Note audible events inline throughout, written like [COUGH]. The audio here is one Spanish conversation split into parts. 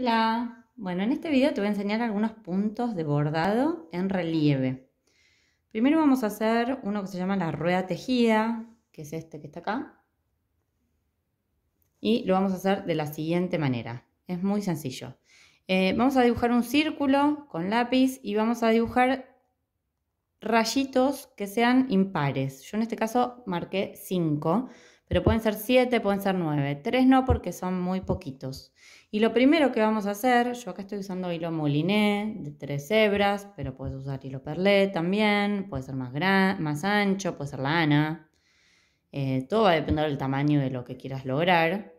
Hola, bueno en este video te voy a enseñar algunos puntos de bordado en relieve. Primero vamos a hacer uno que se llama la rueda tejida, que es este que está acá. Y lo vamos a hacer de la siguiente manera, es muy sencillo. Eh, vamos a dibujar un círculo con lápiz y vamos a dibujar rayitos que sean impares. Yo en este caso marqué 5, pero pueden ser siete, pueden ser nueve. Tres no porque son muy poquitos. Y lo primero que vamos a hacer, yo acá estoy usando hilo moliné de tres hebras, pero puedes usar hilo perlé también, puede ser más, más ancho, puede ser lana. Eh, todo va a depender del tamaño de lo que quieras lograr.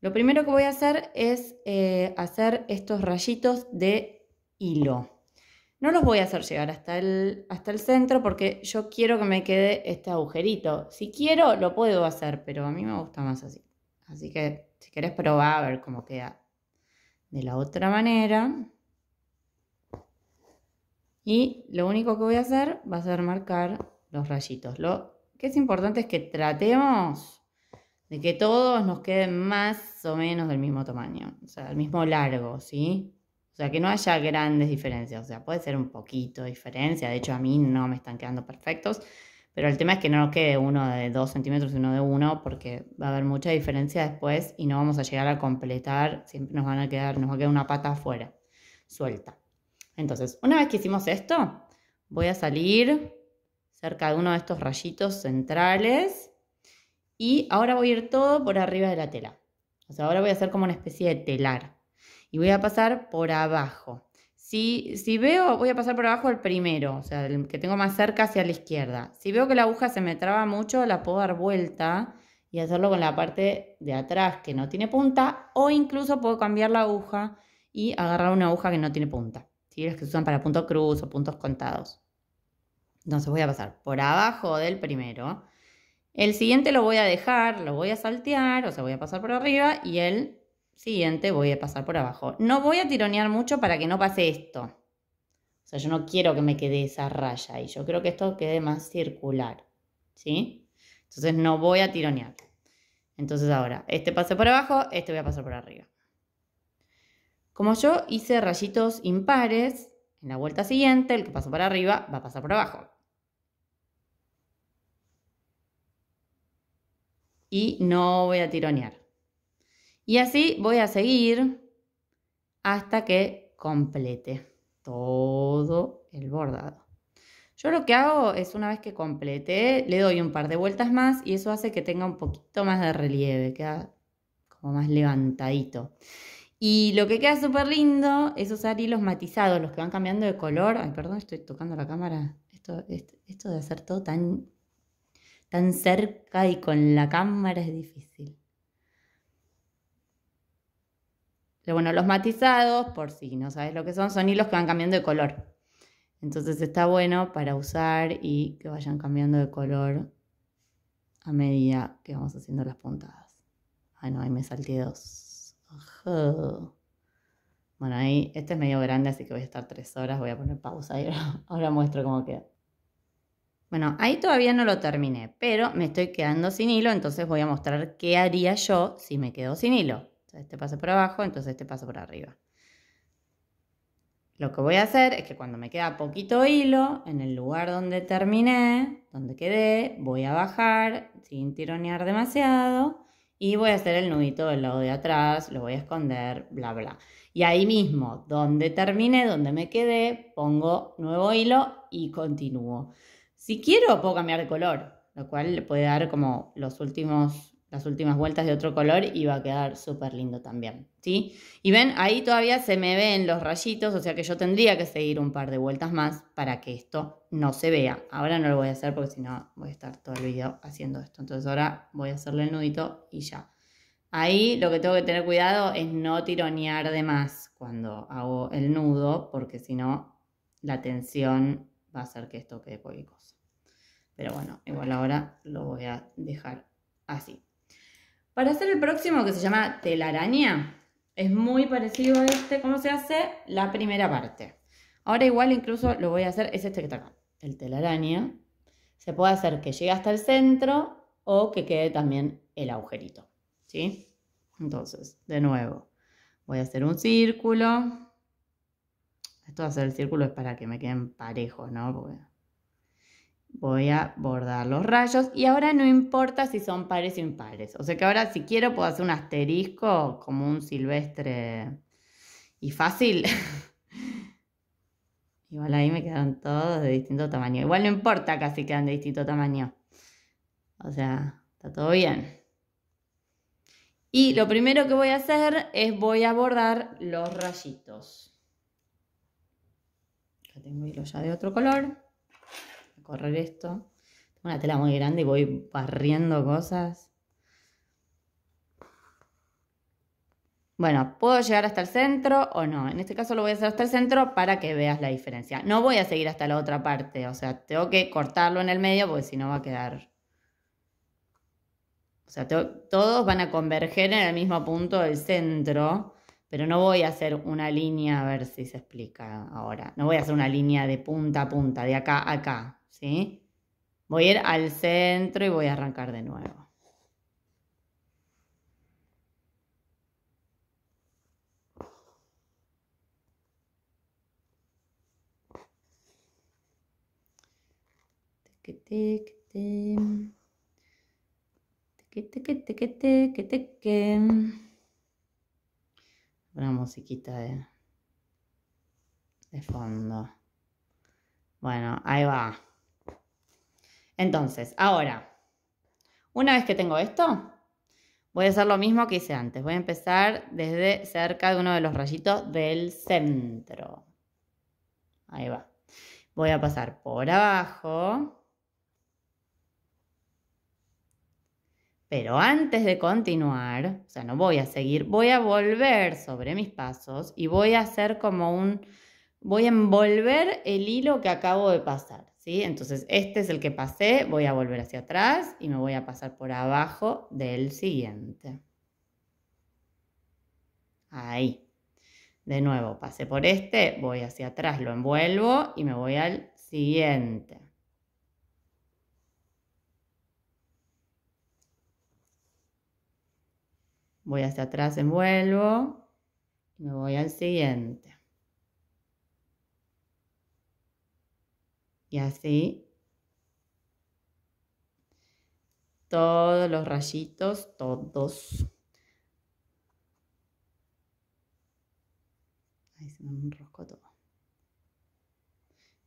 Lo primero que voy a hacer es eh, hacer estos rayitos de hilo. No los voy a hacer llegar hasta el, hasta el centro porque yo quiero que me quede este agujerito. Si quiero, lo puedo hacer, pero a mí me gusta más así. Así que si querés probar a ver cómo queda de la otra manera. Y lo único que voy a hacer va a ser marcar los rayitos. Lo que es importante es que tratemos de que todos nos queden más o menos del mismo tamaño, o sea, del mismo largo, ¿sí? O sea, que no haya grandes diferencias. O sea, puede ser un poquito de diferencia. De hecho, a mí no me están quedando perfectos. Pero el tema es que no nos quede uno de 2 centímetros y uno de 1, porque va a haber mucha diferencia después y no vamos a llegar a completar. Siempre nos van a quedar, nos va a quedar una pata afuera, suelta. Entonces, una vez que hicimos esto, voy a salir cerca de uno de estos rayitos centrales y ahora voy a ir todo por arriba de la tela. O sea, ahora voy a hacer como una especie de telar y voy a pasar por abajo. Si, si, veo, voy a pasar por abajo el primero, o sea, el que tengo más cerca hacia la izquierda. Si veo que la aguja se me traba mucho, la puedo dar vuelta y hacerlo con la parte de atrás que no tiene punta o incluso puedo cambiar la aguja y agarrar una aguja que no tiene punta. si Las que se usan para punto cruz o puntos contados. Entonces voy a pasar por abajo del primero. El siguiente lo voy a dejar, lo voy a saltear, o sea, voy a pasar por arriba y el siguiente voy a pasar por abajo. No voy a tironear mucho para que no pase esto. O sea, yo no quiero que me quede esa raya ahí. Yo creo que esto quede más circular. ¿Sí? Entonces no voy a tironear. Entonces ahora, este pase por abajo, este voy a pasar por arriba. Como yo hice rayitos impares, en la vuelta siguiente, el que pasó por arriba va a pasar por abajo. Y no voy a tironear. Y así voy a seguir hasta que complete todo el bordado. Yo lo que hago es una vez que complete, le doy un par de vueltas más y eso hace que tenga un poquito más de relieve, queda como más levantadito. Y lo que queda súper lindo es usar hilos matizados, los que van cambiando de color. Ay, perdón, estoy tocando la cámara. Esto, esto, de hacer todo tan, tan cerca y con la cámara es difícil. bueno, los matizados, por si no sabes lo que son, son hilos que van cambiando de color. Entonces está bueno para usar y que vayan cambiando de color a medida que vamos haciendo las puntadas. Ah, no, ahí me salté dos. Bueno, ahí, este es medio grande, así que voy a estar tres horas, voy a poner pausa y [LAUGHS] ahora muestro cómo queda. Bueno, ahí todavía no lo terminé, pero me estoy quedando sin hilo, entonces voy a mostrar qué haría yo si me quedo sin hilo este paso por abajo, entonces este paso por arriba. Lo que voy a hacer es que cuando me queda poquito hilo, en el lugar donde terminé, donde quedé, voy a bajar sin tironear demasiado y voy a hacer el nudito del lado de atrás, lo voy a esconder, bla, bla. Y ahí mismo, donde terminé, donde me quedé, pongo nuevo hilo y continúo. Si quiero, puedo cambiar de color, lo cual le puede dar como los últimos las últimas vueltas de otro color y va a quedar súper lindo también, ¿sí? Y ven, ahí todavía se me ven los rayitos, o sea que yo tendría que seguir un par de vueltas más para que esto no se vea. Ahora no lo voy a hacer porque si no voy a estar todo el video haciendo esto. Entonces ahora voy a hacerle el nudito y ya. Ahí lo que tengo que tener cuidado es no tironear de más cuando hago el nudo, porque si no la tensión va a hacer que esto quede cualquier cosa. Pero bueno, igual ahora lo voy a dejar así. Para hacer el próximo que se llama telaraña, es muy parecido a este, ¿cómo se hace? La primera parte. Ahora igual incluso lo voy a hacer, es este que está el telaraña. Se puede hacer que llegue hasta el centro o que quede también el agujerito, ¿sí? Entonces, de nuevo, voy a hacer un círculo. Esto de hacer el círculo es para que me queden parejos, ¿no? Porque voy a bordar los rayos y ahora no importa si son pares o impares. O sea que ahora si quiero puedo hacer un asterisco como un silvestre y fácil. [LAUGHS] Igual ahí me quedan todos de distinto tamaño. Igual no importa casi quedan de distinto tamaño. O sea, está todo bien. Y lo primero que voy a hacer es voy a bordar los rayitos. tengo hilo ya de otro color correr esto. Tengo una tela muy grande y voy barriendo cosas. Bueno, ¿puedo llegar hasta el centro o no? En este caso lo voy a hacer hasta el centro para que veas la diferencia. No voy a seguir hasta la otra parte, o sea, tengo que cortarlo en el medio porque si no va a quedar... O sea, todos van a converger en el mismo punto del centro, pero no voy a hacer una línea, a ver si se explica ahora. No voy a hacer una línea de punta a punta, de acá a acá. ¿sí? Voy a ir al centro y voy a arrancar de nuevo. Una musiquita de fondo. Bueno, ahí va. Entonces, ahora, una vez que tengo esto, voy a hacer lo mismo que hice antes. Voy a empezar desde cerca de uno de los rayitos del centro. Ahí va. Voy a pasar por abajo. Pero antes de continuar, o sea, no voy a seguir, voy a volver sobre mis pasos y voy a hacer como un, voy a envolver el hilo que acabo de pasar. Entonces, este es el que pasé, voy a volver hacia atrás y me voy a pasar por abajo del siguiente. Ahí. De nuevo, pasé por este, voy hacia atrás, lo envuelvo y me voy al siguiente. Voy hacia atrás, envuelvo, y me voy al siguiente. y así todos los rayitos, todos. Ahí se me enroscó todo.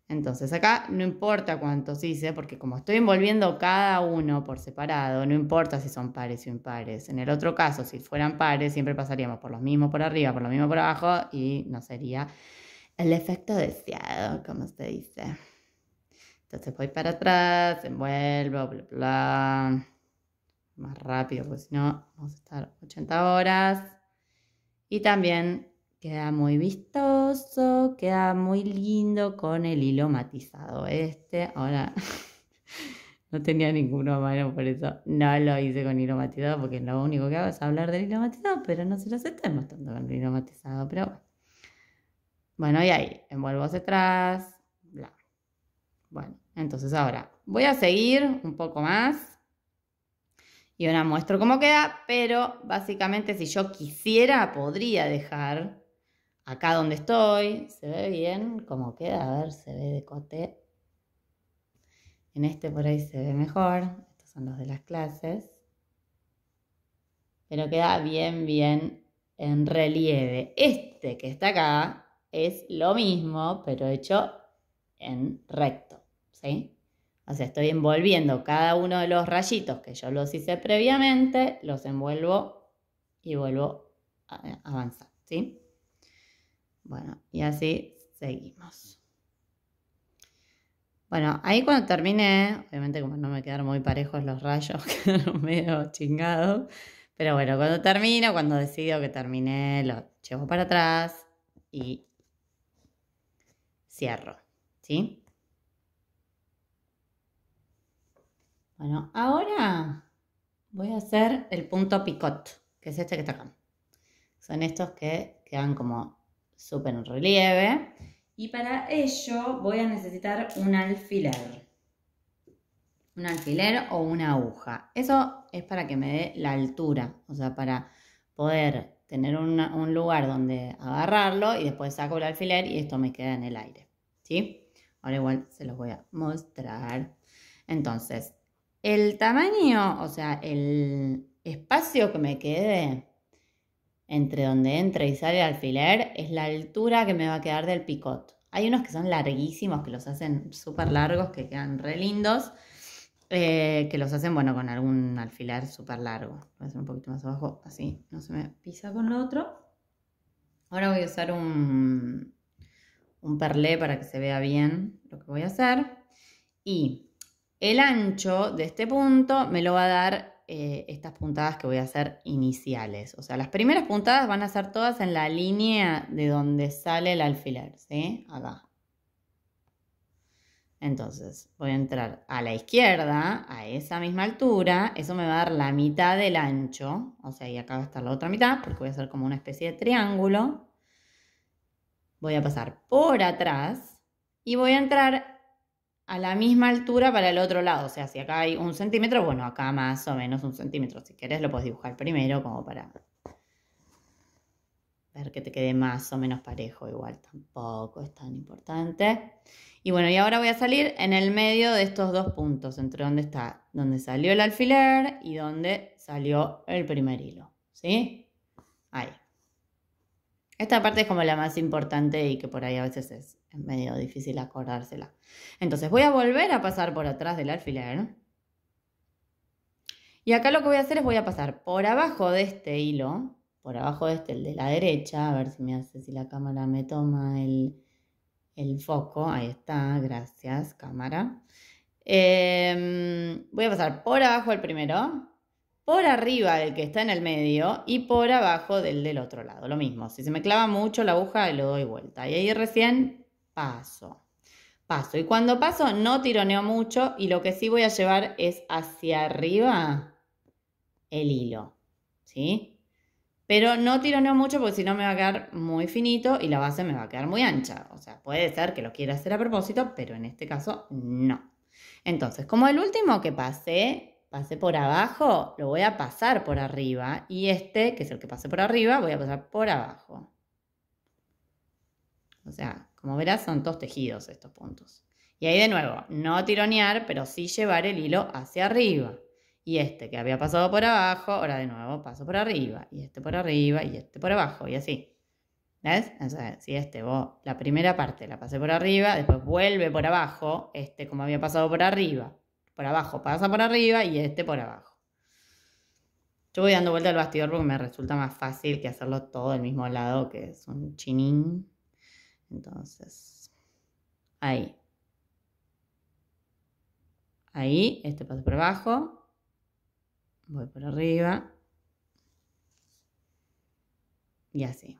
Entonces acá no importa cuántos hice, porque como estoy envolviendo cada uno por separado, no importa si son pares o impares. En el otro caso, si fueran pares, siempre pasaríamos por los mismos por arriba, por los mismos por abajo y no sería el efecto deseado, como se dice. Entonces voy para atrás, envuelvo, bla, bla. Más rápido, porque si no, vamos a estar 80 horas. Y también queda muy vistoso, queda muy lindo con el hilo matizado este. Ahora [LAUGHS] no tenía ninguno a mano, por eso no lo hice con hilo matizado, porque lo único que hago es hablar del hilo matizado, pero no se lo estoy mostrando con el hilo matizado, pero bueno. Bueno, y ahí, envuelvo hacia atrás, bla. Bueno, entonces ahora voy a seguir un poco más y ahora muestro cómo queda, pero básicamente si yo quisiera podría dejar acá donde estoy, se ve bien cómo queda, a ver, se ve de cote. En este por ahí se ve mejor, estos son los de las clases. Pero queda bien, bien en relieve. Este que está acá es lo mismo, pero hecho en recto. O sea, estoy envolviendo cada uno de los rayitos que yo los hice previamente, los envuelvo y vuelvo a eh, avanzar, ¿sí? Bueno, y así seguimos. Bueno, ahí cuando terminé, obviamente como no me quedaron muy parejos los rayos, [LAUGHS] quedaron medio chingados, pero bueno, cuando termino, cuando decido que terminé, lo llevo para atrás y cierro, ¿sí? Bueno, ahora voy a hacer el punto picot, que es este que está acá. Son estos que quedan como súper en relieve. Y para ello voy a necesitar un alfiler. Un alfiler o una aguja. Eso es para que me dé la altura, o sea, para poder tener un lugar donde agarrarlo y después saco el alfiler y esto me queda en el aire. ¿Sí? Ahora igual se los voy a mostrar. Entonces, el tamaño, o sea, el espacio que me quede entre donde entra y sale el alfiler es la altura que me va a quedar del picot. Hay unos que son larguísimos, que los hacen súper largos, que quedan re lindos, eh, que los hacen, bueno, con algún alfiler súper largo. Voy a hacer un poquito más abajo, así, no se me pisa con lo otro. Ahora voy a usar un, un perlé para que se vea bien lo que voy a hacer. Y el ancho de este punto me lo va a dar eh, estas puntadas que voy a hacer iniciales. O sea, las primeras puntadas van a ser todas en la línea de donde sale el alfiler, Acá. Entonces, voy a entrar a la izquierda, a esa misma altura, eso me va a dar la mitad del ancho, o sea, y acá va a estar la otra mitad, porque voy a hacer como una especie de triángulo. Voy a pasar por atrás y voy a entrar a la misma altura para el otro lado. O sea, si acá hay un centímetro, bueno, acá más o menos un centímetro. Si querés lo puedes dibujar primero como para ver que te quede más o menos parejo. Igual tampoco es tan importante. Y bueno, y ahora voy a salir en el medio de estos dos puntos, entre donde está, donde salió el alfiler y donde salió el primer hilo. ¿Sí? Ahí. Esta parte es como la más importante y que por ahí a veces es medio difícil acordársela. Entonces voy a volver a pasar por atrás del alfiler. Y acá lo que voy a hacer es voy a pasar por abajo de este hilo, por abajo de este, el de la derecha, a ver si me hace, si la cámara me toma el, foco. Ahí está, gracias cámara. Em, voy a pasar por abajo el primero, por arriba del que está en el medio y por abajo del del otro lado. Lo mismo, si se me clava mucho la aguja, le doy vuelta. Y ahí recién paso. Paso. Y cuando paso, no tironeo mucho y lo que sí voy a llevar es hacia arriba el hilo. ¿Sí? Pero no tironeo mucho porque si no me va a quedar muy finito y la base me va a quedar muy ancha. O sea, puede ser que lo quiera hacer a propósito, pero en este caso no. Entonces, como el último que pasé pase por abajo, lo voy a pasar por arriba. Y este, que es el que pase por arriba, voy a pasar por abajo. O sea, como verás, son todos tejidos estos puntos. Y ahí de nuevo, no tironear, pero sí llevar el hilo hacia arriba. Y este que había pasado por abajo, ahora de nuevo paso por arriba. Y este por arriba, y este por abajo, y así. ¿Ves? Entonces, si este la primera parte la pasé por arriba, después vuelve por abajo, este como había pasado por arriba, por abajo pasa por arriba y este por abajo. Yo voy dando vuelta al bastidor porque me resulta más fácil que hacerlo todo del mismo lado, que es un chinín. Entonces, ahí. Ahí, este paso por abajo, voy por arriba y así.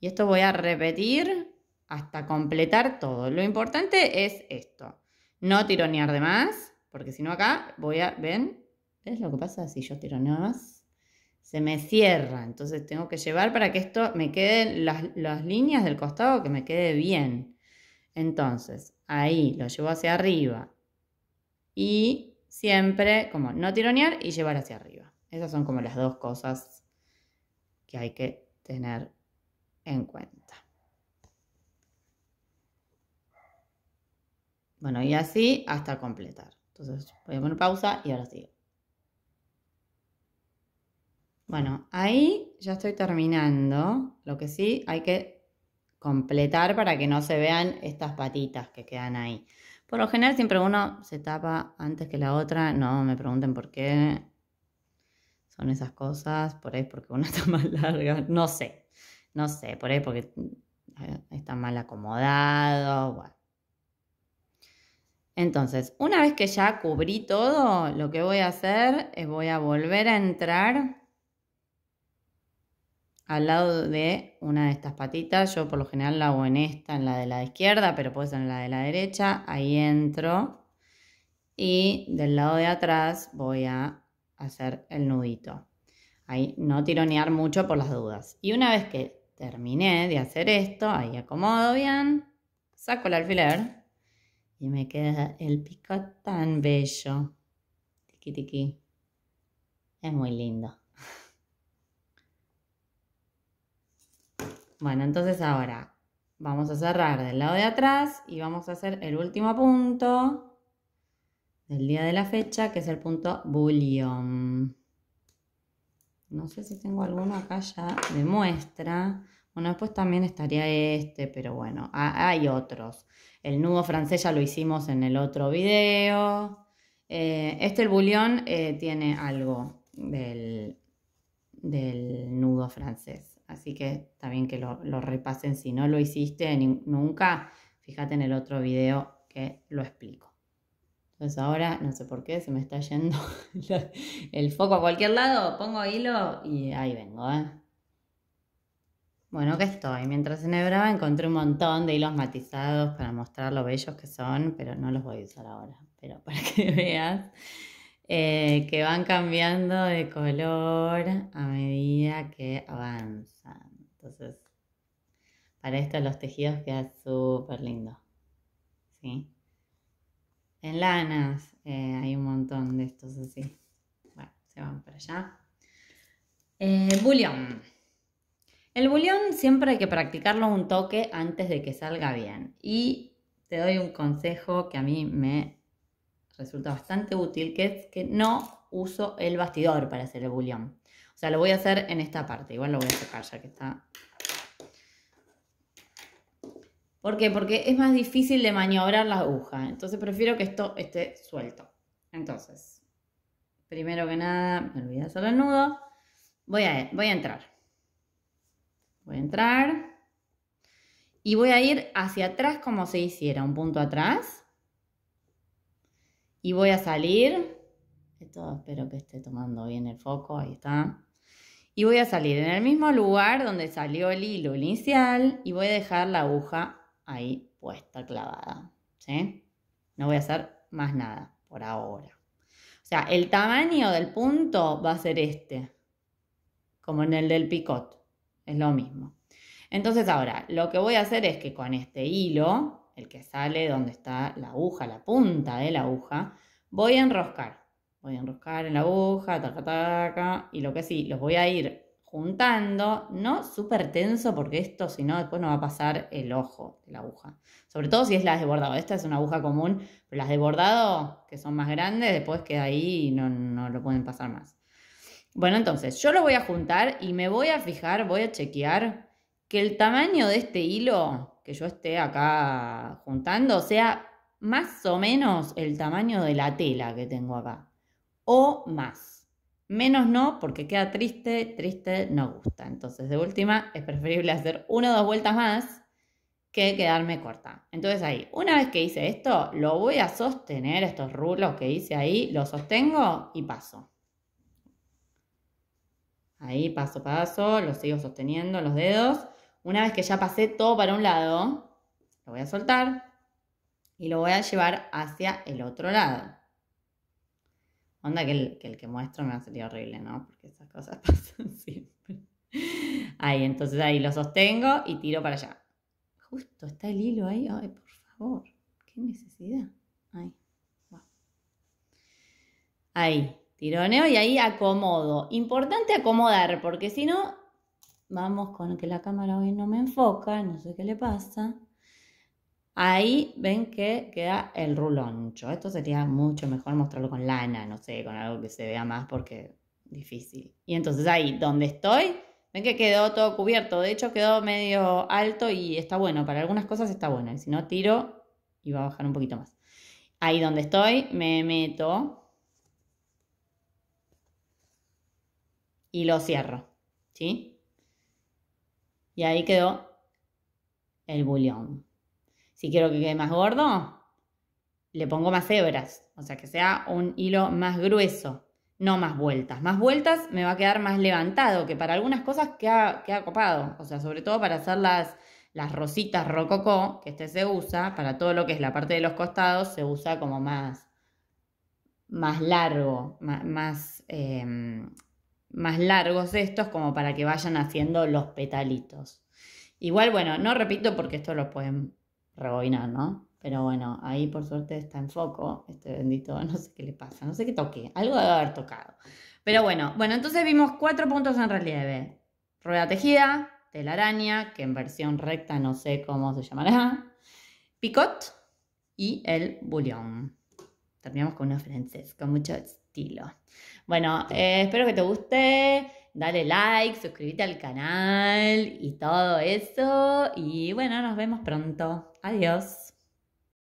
Y esto voy a repetir hasta completar todo. Lo importante es esto. No tironear de más, porque si no acá voy a, ¿ven? ¿Ves lo que pasa si yo tironeo más? Se me cierra, entonces tengo que llevar para que esto me queden las, las líneas del costado, que me quede bien. Entonces, ahí lo llevo hacia arriba y siempre como no tironear y llevar hacia arriba. Esas son como las dos cosas que hay que tener en cuenta. Bueno, y así hasta completar. Entonces voy a poner pausa y ahora sigo. Bueno, ahí ya estoy terminando. Lo que sí hay que completar para que no se vean estas patitas que quedan ahí. Por lo general siempre uno se tapa antes que la otra. No me pregunten por qué son esas cosas. Por ahí porque una [LAUGHS] está más larga. No sé. No sé. Por ahí porque eh, está mal acomodado. Bueno. Entonces, una vez que ya cubrí todo, lo que voy a hacer es voy a volver a entrar al lado de una de estas patitas. Yo por lo general la hago en esta, en la de la izquierda, pero puede ser en la de la derecha. Ahí entro y del lado de atrás voy a hacer el nudito. Ahí no tironear mucho por las dudas. Y una vez que terminé de hacer esto, ahí acomodo bien, saco el alfiler y me queda el pico tan bello. Tiki tiki. Es muy lindo. [LAUGHS] Bueno, entonces ahora vamos a cerrar del lado de atrás y vamos a hacer el último punto del día de la fecha, que es el punto bullion. No sé si tengo alguno acá ya de muestra. Bueno, después también estaría este, pero bueno, hay otros. El nudo francés ya lo hicimos en el otro video. Eh, este, el bulión, eh, tiene algo del, del, nudo francés. Así que está bien que lo, repasen. Si no lo hiciste nunca, fíjate en el otro video que lo explico. Entonces ahora, no sé por qué, se me está yendo [LAUGHS] el foco a cualquier lado. Pongo hilo y ahí vengo, ¿eh? Bueno, que estoy. Mientras enhebraba encontré un montón de hilos matizados para mostrar lo bellos que son, pero no los voy a usar ahora. Pero [LAUGHS] para que veas eh, que van cambiando de color a medida que avanzan. Entonces, para esto los tejidos quedan súper lindos. ¿Sí? En lanas eh, hay un montón de estos así. Bueno, se van para allá. Eh, el bulión siempre hay que practicarlo un toque antes de que salga bien. Y te doy un consejo que a mí me resulta bastante útil, que es que no uso el bastidor para hacer el bulión. O sea, lo voy a hacer en esta parte. Igual lo voy a sacar ya que está ¿Por qué? Porque es más difícil de maniobrar la aguja. Entonces prefiero que esto esté suelto. Entonces, primero que nada, me olvidé hacer el nudo. voy a entrar. Voy a entrar. Y voy a ir hacia atrás como se hiciera, un punto atrás. Y voy a salir. Esto espero que esté tomando bien el foco, ahí está. Y voy a salir en el mismo lugar donde salió el hilo inicial y voy a dejar la aguja ahí puesta, clavada. No voy a hacer más nada por ahora. O sea, el tamaño del punto va a ser este, como en el del picot es lo mismo. Entonces ahora, lo que voy a hacer es que con este hilo, el que sale donde está la aguja, la punta de la aguja, voy a enroscar. Voy a enroscar en la aguja, taca, taca, y lo que sí, los voy a ir juntando, no súper tenso porque esto si no después no va a pasar el ojo de la aguja. Sobre todo si es la de bordado, esta es una aguja común, pero las de bordado que son más grandes después queda ahí y no, no lo pueden pasar más. Bueno, entonces yo lo voy a juntar y me voy a fijar, voy a chequear que el tamaño de este hilo que yo esté acá juntando sea más o menos el tamaño de la tela que tengo acá. O más. Menos no, porque queda triste, triste no gusta. Entonces, de última, es preferible hacer una o dos vueltas más que quedarme corta. Entonces ahí, una vez que hice esto, lo voy a sostener, estos rulos que hice ahí, lo sostengo y paso. Ahí paso a paso, lo sigo sosteniendo los dedos. Una vez que ya pasé todo para un lado, lo voy a soltar y lo voy a llevar hacia el otro lado. Onda que el que, muestro me va a salir horrible, ¿no? Porque esas cosas [LAUGHS] pasan siempre. Ahí, entonces ahí lo sostengo y tiro para allá. Justo está el hilo ahí. Ay, por favor, qué necesidad. Ahí. Ahí. Tironeo y ahí acomodo. Importante acomodar, porque si no, vamos con que la cámara hoy no me enfoca, no sé qué le pasa. Ahí ven que queda el ruloncho. Esto sería mucho mejor mostrarlo con lana, no sé, con algo que se vea más porque difícil. Y entonces ahí donde estoy, ven que quedó todo cubierto. De hecho, quedó medio alto y está bueno. Para algunas cosas está bueno. Y si no, tiro y va a bajar un poquito más. Ahí donde estoy, me meto y lo cierro, ¿sí? Y ahí quedó el bullón. Si quiero que quede más gordo, le pongo más hebras, o sea, que sea un hilo más grueso, no más vueltas. Más vueltas me va a quedar más levantado, que para algunas cosas queda, ha copado, o sea, sobre todo para hacer las, las rositas rococó, que este se usa, para todo lo que es la parte de los costados, se usa como más, más largo, más, em, más largos estos como para que vayan haciendo los petalitos. Igual, bueno, no repito porque esto lo pueden reboinar, ¿no? Pero bueno, ahí por suerte está en foco, este bendito, [LAUGHS] no sé qué le pasa, no sé qué toqué, algo debe haber tocado. Pero bueno, bueno, entonces vimos cuatro puntos en relieve. Rueda tejida, telaraña, que en versión recta no sé cómo se llamará, picot y el bullion. Terminamos con una francesca con bueno, eh, espero que te guste. Dale like, suscríbete al canal y todo eso. Y bueno, nos vemos pronto. Adiós.